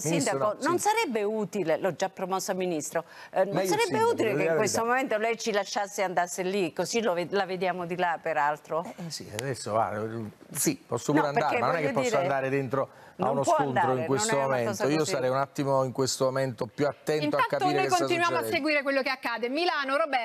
Sindaco, sì. non sarebbe utile, l'ho già promossa ministro, eh, non sarebbe sindaco, utile che in questo momento lei ci lasciasse e andasse lì, così ve la vediamo di là peraltro? Eh, eh sì, adesso va, eh, sì, posso pure no, andare, ma non è che dire... posso andare dentro a uno scontro andare, in questo momento. Io sarei un attimo in questo momento più attento Intanto a capire che sta succedendo. noi continuiamo a seguire quello che accade. Milano, Roberto.